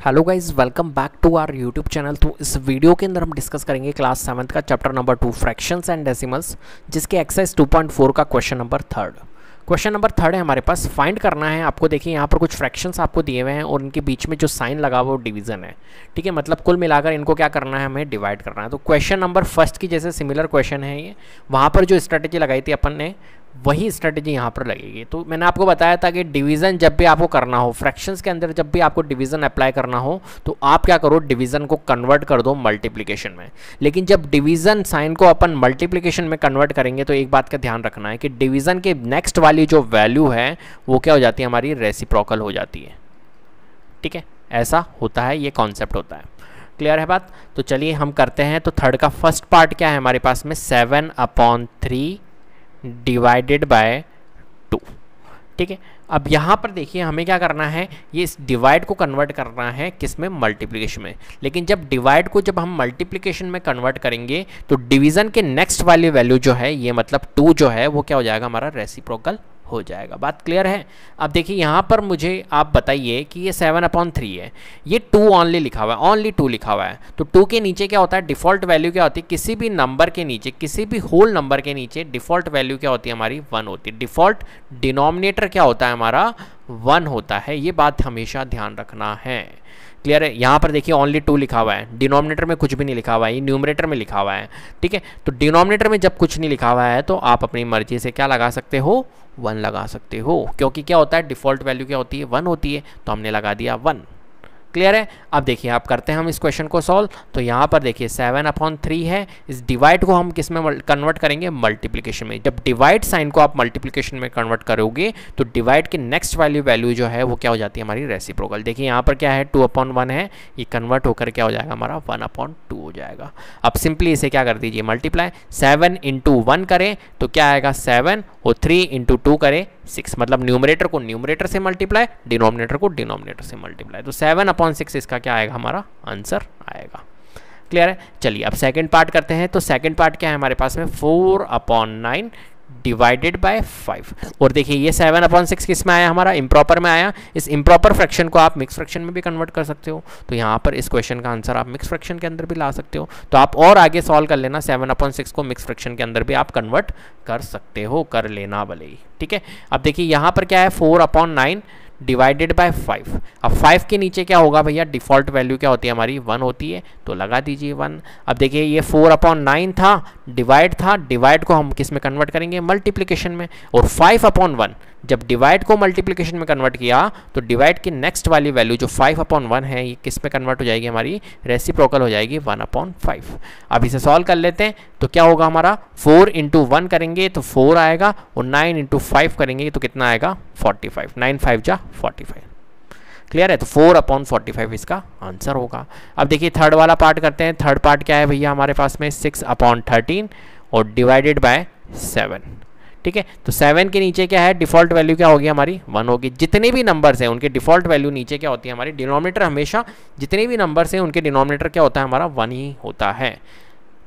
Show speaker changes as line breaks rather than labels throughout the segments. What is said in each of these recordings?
hello guys welcome back to our YouTube channel तो इस video के अंदर हम डिस्कस करेंगे क्लास सेवन्थ का chapter number two fractions and decimals जिसके एक्सरसाइज 2.4 का question number third question number third है हमारे पास फाइंड करना है आपको देखिए यहाँ पर कुछ फ्रैक्शंस आपको दिए हुए हैं और इनके बीच में जो साइन लगा हुआ वो डिवीजन है ठीक है मतलब कुल मिलाकर इनको क्या करना है हमें डिवाइड करना है तो क्वेश्चन नंबर फर्स्ट की जैसे सिमिलर क्वेश्चन है ये वहाँ पर जो स्ट्रेटेजी लगाई थी अपन ने वही स्ट्रेटेजी यहाँ पर लगेगी तो मैंने आपको बताया था कि डिवीज़न जब भी आपको करना हो फ्रैक्शंस के अंदर जब भी आपको डिवीज़न अप्लाई करना हो तो आप क्या करो डिवीज़न को कन्वर्ट कर दो मल्टीप्लिकेशन में लेकिन जब डिवीज़न साइन को अपन मल्टीप्लिकेशन में कन्वर्ट करेंगे तो एक बात का ध्यान रखना है कि डिवीज़न के नेक्स्ट वाली जो वैल्यू है वो क्या हो जाती है हमारी रेसिप्रोकल हो जाती है ठीक है ऐसा होता है ये कॉन्सेप्ट होता है क्लियर है बात तो चलिए हम करते हैं तो थर्ड का फर्स्ट पार्ट क्या है हमारे पास में seven upon three divided by two ठीक है अब यहाँ पर देखिए हमें क्या करना है ये इस डिवाइड को कन्वर्ट करना है किस में मल्टीप्लीकेशन में लेकिन जब डिवाइड को जब हम मल्टीप्लीकेशन में कन्वर्ट करेंगे तो डिवीज़न के नेक्स्ट वाली वैल्यू जो है ये मतलब टू जो है वो क्या हो जाएगा हमारा रेसिप्रोकल हो जाएगा बात क्लियर है अब देखिए यहाँ पर मुझे आप बताइए कि ये सेवन अपॉन थ्री है ये टू ऑनली लिखा हुआ है ओनली टू लिखा हुआ है तो टू के नीचे क्या होता है डिफ़ॉल्ट वैल्यू क्या होती है किसी भी नंबर के नीचे किसी भी होल नंबर के नीचे डिफ़ॉल्ट वैल्यू क्या होती है हमारी वन होती है डिफ़ॉल्ट डिनोमिनेटर क्या होता है हमारा वन होता है ये बात हमेशा ध्यान रखना है क्लियर है यहाँ पर देखिए ओनली टू लिखा हुआ है डिनोमिनेटर में कुछ भी नहीं लिखा हुआ है ये न्यूमरेटर में लिखा हुआ है ठीक है तो डिनोमिनेटर में जब कुछ नहीं लिखा हुआ है तो आप अपनी मर्जी से क्या लगा सकते हो वन लगा सकते हो क्योंकि क्या होता है डिफ़ॉल्ट वैल्यू क्या होती है वन होती है तो हमने लगा दिया वन क्लियर है अब देखिए आप करते हैं हम इस क्वेश्चन को सॉल्व तो यहाँ पर देखिए सेवन अपॉन थ्री है इस डिवाइड को हम किस में कन्वर्ट करेंगे मल्टीप्लीकेशन में जब डिवाइड साइन को आप मल्टीप्लीकेशन में कन्वर्ट करोगे तो डिवाइड की नेक्स्ट वैल्यू वैल्यू जो है वो क्या हो जाती है हमारी रेसिप्रोकल देखिए यहाँ पर क्या है टू अपॉन वन है ये कन्वर्ट होकर क्या हो जाएगा हमारा वन अपॉन टू हो जाएगा अब सिंपली इसे क्या कर दीजिए मल्टीप्लाई सेवन इंटू वन करें तो क्या आएगा सेवन और थ्री इंटू टू करें सिक्स मतलब न्यूमरेटर को न्यूमरेटर से मल्टीप्लाई डिनोमिनेटर को डिनोमिनेटर से मल्टीप्लाई तो सेवन अपॉन सिक्स इसका क्या आएगा हमारा आंसर आएगा क्लियर है चलिए अब सेकंड पार्ट करते हैं तो सेकंड पार्ट क्या है हमारे पास में four upon nine divided by five और देखिए ये सेवन अपॉन सिक्स किस में आया हमारा इम्प्रॉपर में आया इस इम्प्रॉपर फ्रैक्शन को आप मिक्स फ्रैक्शन में भी कन्वर्ट कर सकते हो तो यहाँ पर इस क्वेश्चन का आंसर आप मिक्स फ्रैक्शन के अंदर भी ला सकते हो तो आप और आगे सॉल्व कर लेना सेवन अपॉन सिक्स को मिक्स फ्रैक्शन के अंदर भी आप कन्वर्ट कर सकते हो कर लेना भले ही ठीक है अब देखिए यहाँ पर क्या है four upon nine divided by five अब फाइव के नीचे क्या होगा भैया डिफॉल्ट वैल्यू क्या होती है हमारी वन होती है तो लगा दीजिए वन अब देखिए ये फोर अपॉन नाइन था डिवाइड था डिवाइड को हम किस में कन्वर्ट करेंगे मल्टीप्लीकेशन में और फाइव अपॉन वन जब डिवाइड को मल्टीप्लीकेशन में कन्वर्ट किया तो डिवाइड की नेक्स्ट वाली वैल्यू जो फाइव अपॉन वन है ये किस में कन्वर्ट हो जाएगी हमारी रेसिप्रोकल हो जाएगी वन अपॉन फाइव अब इसे सॉल्व कर लेते हैं तो क्या होगा हमारा फोर इंटू वन करेंगे तो फोर आएगा और नाइन इंटू फाइव करेंगे तो कितना आएगा फोर्टी फाइव नाइन फाइव जा 45 क्लियर है तो 4 अपॉन 45 इसका आंसर होगा अब देखिए थर्ड वाला पार्ट करते हैं थर्ड पार्ट क्या है भैया हमारे पास में 6 अपॉन थर्टीन और डिवाइडेड बाय 7 ठीक है तो 7 के नीचे क्या है डिफॉल्ट वैल्यू क्या होगी हमारी 1 होगी जितने भी नंबर्स हैं उनके डिफॉल्ट वैल्यू नीचे क्या होती है हमारी डिनोमिनेटर हमेशा जितने भी नंबर्स हैं उनके डिनोमिनेटर क्या होता है हमारा वन ही होता है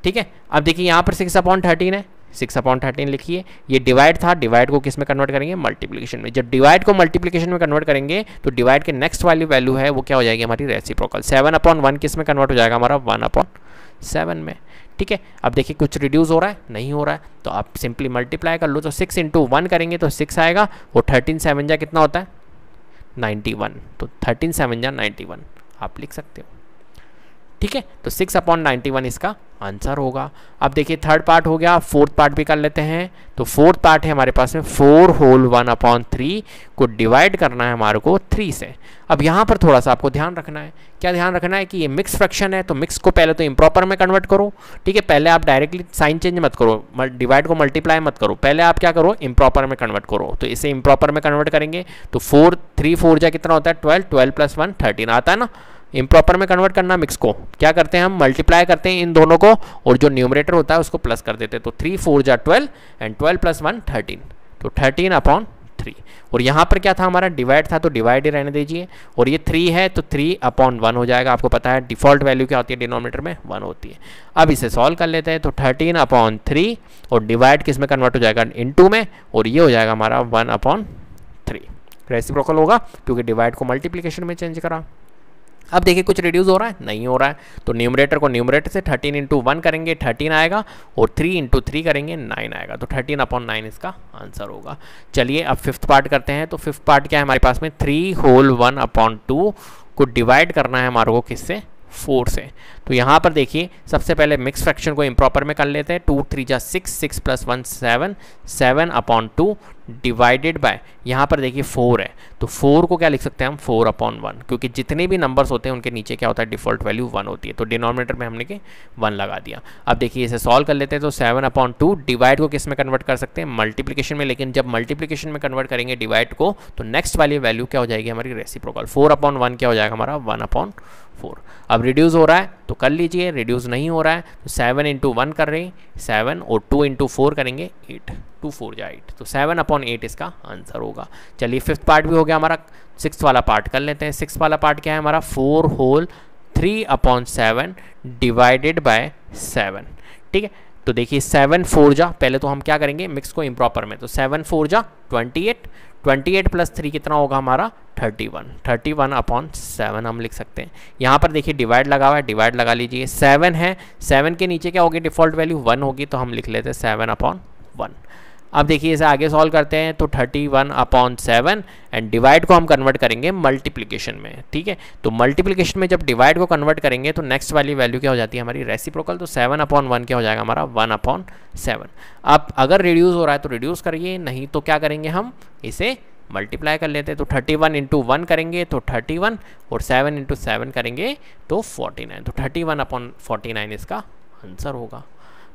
ठीक है अब देखिए यहाँ पर सिक्स अपॉन थर्टीन है सिक्स अपॉन थर्टीन लिखिए ये डिवाइड था डिवाइड को किस में कन्वर्ट करेंगे मल्टीप्लीकेशन में जब डिवाइड को मल्टीप्लीकेशन में कन्वर्ट करेंगे तो डिवाइड के नेक्स्ट वाली वैल्यू है वो क्या हो जाएगी हमारी प्रोकल सेवन अपॉन वन किस में कन्वर्ट हो जाएगा हमारा वन अपॉन सेवन में ठीक है अब देखिए कुछ रिड्यूस हो रहा है नहीं हो रहा है तो आप सिंपली मल्टीप्लाई कर लो तो सिक्स इंटू वन करेंगे तो सिक्स आएगा और थर्टीन सेवन जा कितना होता है नाइन्टी वन तो थर्टीन सेवन जा नाइन्टी वन आप लिख सकते हो ठीक है तो सिक्स अपॉन नाइन्टी वन इसका आंसर होगा अब देखिए थर्ड पार्ट हो गया फोर्थ पार्ट भी कर लेते हैं तो फोर्थ पार्ट है हमारे पास में four whole one upon three को डिवाइड करना है हमारे को थ्री से अब यहाँ पर थोड़ा सा आपको ध्यान रखना है क्या ध्यान रखना है कि ये मिक्स फ्रैक्शन है तो मिक्स को पहले तो इम्प्रॉपर में कन्वर्ट करो ठीक है पहले आप डायरेक्टली साइन चेंज मत करो डिवाइड को मल्टीप्लाई मत करो पहले आप क्या करो इम्प्रॉपर में कन्वर्ट करो तो इसे इम्प्रॉपर में कन्वर्ट करेंगे तो फोर थ्री फोर जा कितना होता है twelve twelve plus one thirteen आता है ना इम्प्रॉपर में कन्वर्ट करना मिक्स को क्या करते हैं हम मल्टीप्लाई करते हैं इन दोनों को और जो न्यूमरेटर होता है उसको प्लस कर देते हैं तो थ्री फोर जा twelve and twelve plus one thirteen तो थर्टीन अपॉन थ्री और यहाँ पर क्या था हमारा डिवाइड था तो डिवाइड ही रहने दीजिए और ये थ्री है तो थ्री अपॉन वन हो जाएगा आपको पता है डिफॉल्ट वैल्यू क्या होती है डिनोमीटर में वन होती है अब इसे सॉल्व कर लेते हैं तो थर्टीन अपॉन थ्री और डिवाइड किस में कन्वर्ट हो जाएगा इन टू में और ये हो जाएगा हमारा वन अपॉन थ्री रेसिप्रोकल होगा क्योंकि डिवाइड को मल्टीप्लीकेशन में चेंज करा अब देखिए कुछ रिड्यूस हो रहा है नहीं हो रहा है तो न्यूमरेटर को न्यूमरेटर से थर्टीन इंटू वन करेंगे थर्टीन आएगा और थ्री इंटू थ्री करेंगे नाइन आएगा तो थर्टीन अपॉन नाइन इसका आंसर होगा चलिए अब फिफ्थ पार्ट करते हैं तो फिफ्थ पार्ट क्या है हमारे पास में three whole one upon two को डिवाइड करना है हमारे को किससे फोर से तो यहाँ पर देखिए सबसे पहले मिक्स फ्रैक्शन को इम्प्रॉपर में कर लेते हैं टू थ्री जा six six plus one seven seven upon two divided by यहाँ पर देखिए फोर है तो फोर को क्या लिख सकते हैं हम फोर अपॉन वन क्योंकि जितने भी नंबर्स होते हैं उनके नीचे क्या होता है डिफॉल्ट वैल्यू वन होती है तो डिनोमिनेटर में हमने के वन लगा दिया अब देखिए इसे सॉल्व कर लेते हैं तो सेवन अपॉन टू डिवाइड को किस में कन्वर्ट कर सकते हैं मल्टीप्लीकेशन में लेकिन जब मल्टीप्लीकेशन में कन्वर्ट करेंगे डिवाइड को तो नेक्स्ट वाली वैल्यू क्या हो जाएगी हमारी रेसिप्रोकल फोर अपॉन वन क्या हो जाएगा हमारा वन अपॉन फोर अब रिड्यूस हो रहा है तो कर लीजिए रिड्यूस नहीं हो रहा है तो सेवन इंटू वन कर रहे हैं सेवन और टू इंटू फोर करेंगे एट टू फोर या एट तो सेवन अपॉन एट इसका आंसर होगा चलिए फिफ्थ पार्ट भी हो गया हमारा सिक्स वाला पार्ट कर लेते हैं सिक्स वाला पार्ट क्या है हमारा four whole three upon seven divided by seven ठीक है तो देखिए सेवन फोर जा पहले तो हम क्या करेंगे मिक्स को इम्प्रॉपर में तो सेवन फोर जा twenty eight twenty eight plus three कितना होगा हमारा thirty one thirty one upon seven हम लिख सकते हैं यहाँ पर देखिए डिवाइड लगा हुआ है डिवाइड लगा लीजिए सेवन है सेवन के नीचे क्या होगी डिफॉल्ट वैल्यू वन होगी तो हम लिख लेते हैं सेवन अपॉन वन अब देखिए इसे आगे सॉल्व करते हैं तो thirty one upon seven and divide को हम कन्वर्ट करेंगे मल्टीप्लीकेशन में ठीक है तो मल्टीप्लीकेशन में जब डिवाइड को कन्वर्ट करेंगे तो नेक्स्ट वाली वैल्यू क्या हो जाती है हमारी रेसिप्रोकल तो सेवन अपॉन वन क्या हो जाएगा हमारा वन अपॉन सेवन अब अगर रिड्यूस हो रहा है तो रिड्यूस करिए नहीं तो क्या करेंगे हम इसे मल्टीप्लाई कर लेते हैं तो 31 वन इंटू वन करेंगे तो 31 और 7 इंटू सेवन करेंगे तो 49 तो 31 वन अपॉन फोर्टी इसका आंसर होगा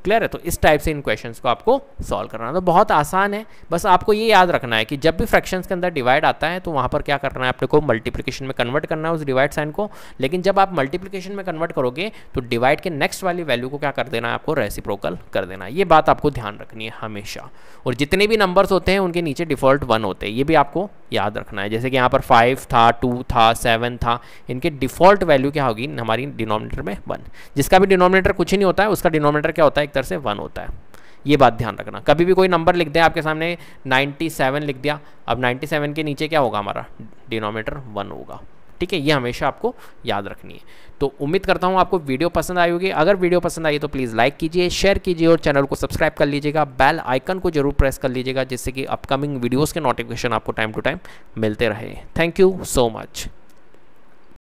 क्लियर है तो इस टाइप से इन क्वेश्चंस को आपको सॉल्व करना तो बहुत आसान है बस आपको ये याद रखना है कि जब भी फ्रैक्शंस के अंदर डिवाइड आता है तो वहाँ पर क्या करना है अपने को मल्टीप्लिकेशन में कन्वर्ट करना है उस डिवाइड साइन को लेकिन जब आप मल्टीप्लिकेशन में कन्वर्ट करोगे तो डिवाइड के नेक्स्ट वाली वैल्यू को क्या कर देना है आपको रेसिप्रोकल कर देना है ये बात आपको ध्यान रखनी है हमेशा और जितने भी नंबर्स होते हैं उनके नीचे डिफॉल्ट वन होते हैं ये भी आपको याद रखना है जैसे कि यहाँ पर फाइव था टू था सेवन था इनके डिफॉल्ट वैल्यू क्या होगी हमारी डिनोमिनेटर में वन जिसका भी डिनोमिनेटर कुछ ही नहीं होता है उसका डिनोमिनेटर क्या होता है एक तरह से वन होता है ये बात ध्यान रखना कभी भी कोई नंबर लिख दें आपके सामने 97 लिख दिया अब 97 के नीचे क्या होगा हमारा डिनोमिनेटर वन होगा ठीक है ये हमेशा आपको याद रखनी है तो उम्मीद करता हूँ आपको वीडियो पसंद आई होगी अगर वीडियो पसंद आई तो प्लीज़ लाइक कीजिए शेयर कीजिए और चैनल को सब्सक्राइब कर लीजिएगा बेल आइकन को जरूर प्रेस कर लीजिएगा जिससे कि अपकमिंग वीडियोज़ के नोटिफिकेशन आपको टाइम टू टाइम मिलते रहे थैंक यू सो मच